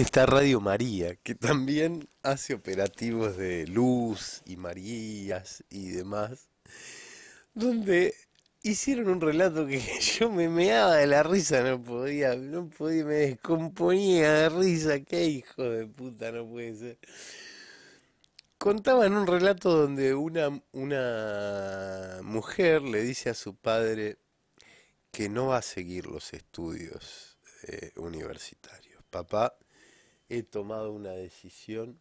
Está Radio María, que también hace operativos de luz y Marías y demás, donde hicieron un relato que yo me meaba de la risa, no podía, no podía, me descomponía de risa, qué hijo de puta, no puede ser. Contaban un relato donde una, una mujer le dice a su padre que no va a seguir los estudios eh, universitarios. Papá, he tomado una decisión,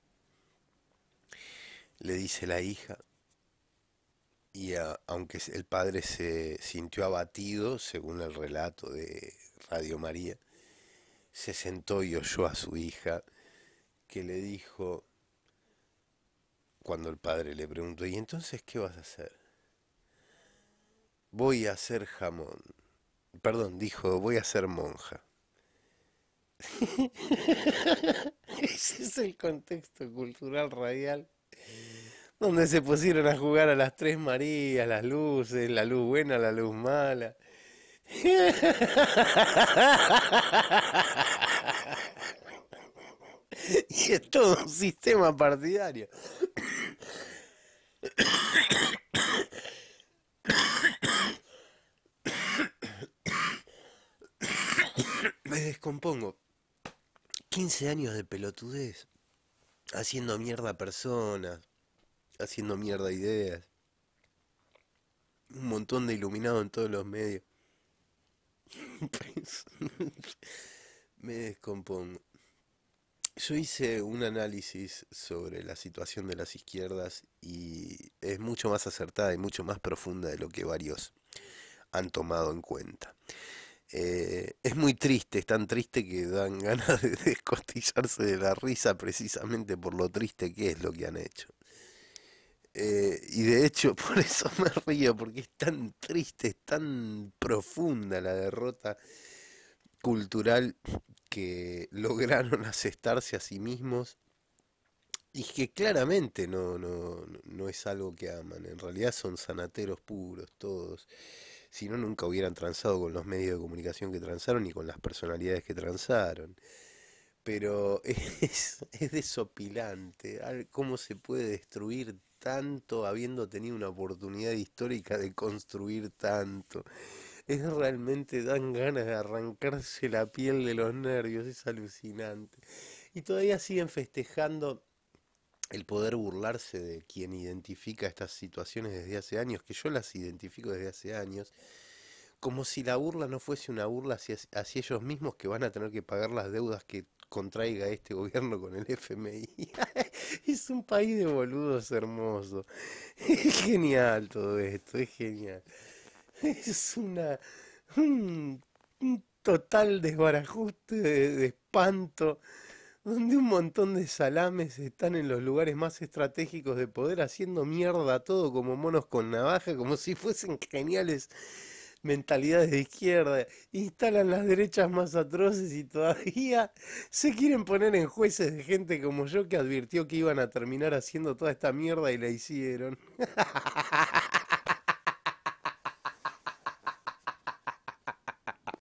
le dice la hija, y aunque el padre se sintió abatido, según el relato de Radio María, se sentó y oyó a su hija que le dijo, cuando el padre le preguntó, ¿y entonces qué vas a hacer? Voy a ser jamón. Perdón, dijo, voy a ser monja. Ese es el contexto cultural radial donde se pusieron a jugar a las tres Marías, las luces, la luz buena, la luz mala. Y es todo un sistema partidario. Me descompongo. 15 años de pelotudez, haciendo mierda a personas, haciendo mierda ideas, un montón de iluminado en todos los medios. Me descompongo. Yo hice un análisis sobre la situación de las izquierdas y es mucho más acertada y mucho más profunda de lo que varios han tomado en cuenta. Eh, es muy triste, es tan triste que dan ganas de descostillarse de la risa precisamente por lo triste que es lo que han hecho. Eh, y de hecho por eso me río, porque es tan triste, es tan profunda la derrota cultural que lograron asestarse a sí mismos y que claramente no, no, no es algo que aman, en realidad son sanateros puros todos. Si no, nunca hubieran transado con los medios de comunicación que transaron y con las personalidades que transaron. Pero es, es desopilante cómo se puede destruir tanto habiendo tenido una oportunidad histórica de construir tanto. Es realmente dan ganas de arrancarse la piel de los nervios, es alucinante. Y todavía siguen festejando el poder burlarse de quien identifica estas situaciones desde hace años, que yo las identifico desde hace años, como si la burla no fuese una burla hacia, hacia ellos mismos que van a tener que pagar las deudas que contraiga este gobierno con el FMI. es un país de boludos hermoso. Es genial todo esto, es genial. Es una un, total desbarajuste de espanto donde un montón de salames están en los lugares más estratégicos de poder haciendo mierda todo como monos con navaja, como si fuesen geniales mentalidades de izquierda, instalan las derechas más atroces y todavía se quieren poner en jueces de gente como yo que advirtió que iban a terminar haciendo toda esta mierda y la hicieron.